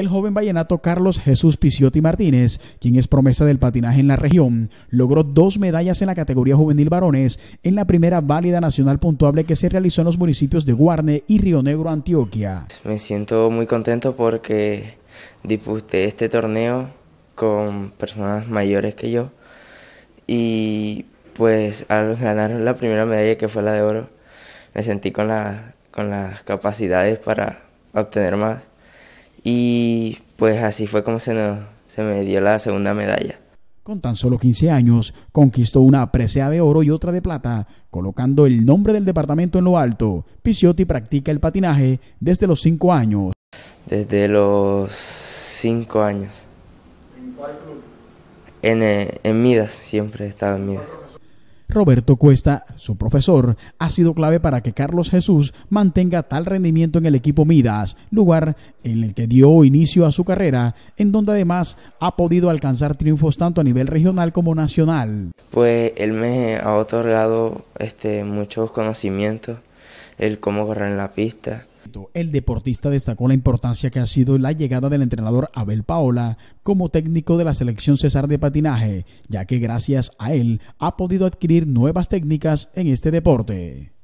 el joven vallenato Carlos Jesús Piciotti Martínez, quien es promesa del patinaje en la región, logró dos medallas en la categoría juvenil varones en la primera válida nacional puntuable que se realizó en los municipios de Guarne y Río Negro, Antioquia. Me siento muy contento porque disputé este torneo con personas mayores que yo y pues al ganar la primera medalla que fue la de oro, me sentí con, la, con las capacidades para obtener más y pues así fue como se, se me dio la segunda medalla. Con tan solo 15 años, conquistó una presea de oro y otra de plata, colocando el nombre del departamento en lo alto. Pisciotti practica el patinaje desde los 5 años. Desde los 5 años. ¿En cuál club? En, eh, en Midas, siempre he estado en Midas. Roberto Cuesta, su profesor, ha sido clave para que Carlos Jesús mantenga tal rendimiento en el equipo Midas, lugar en el que dio inicio a su carrera, en donde además ha podido alcanzar triunfos tanto a nivel regional como nacional. Pues él me ha otorgado este, muchos conocimientos, el cómo correr en la pista, el deportista destacó la importancia que ha sido la llegada del entrenador Abel Paola como técnico de la selección César de patinaje, ya que gracias a él ha podido adquirir nuevas técnicas en este deporte.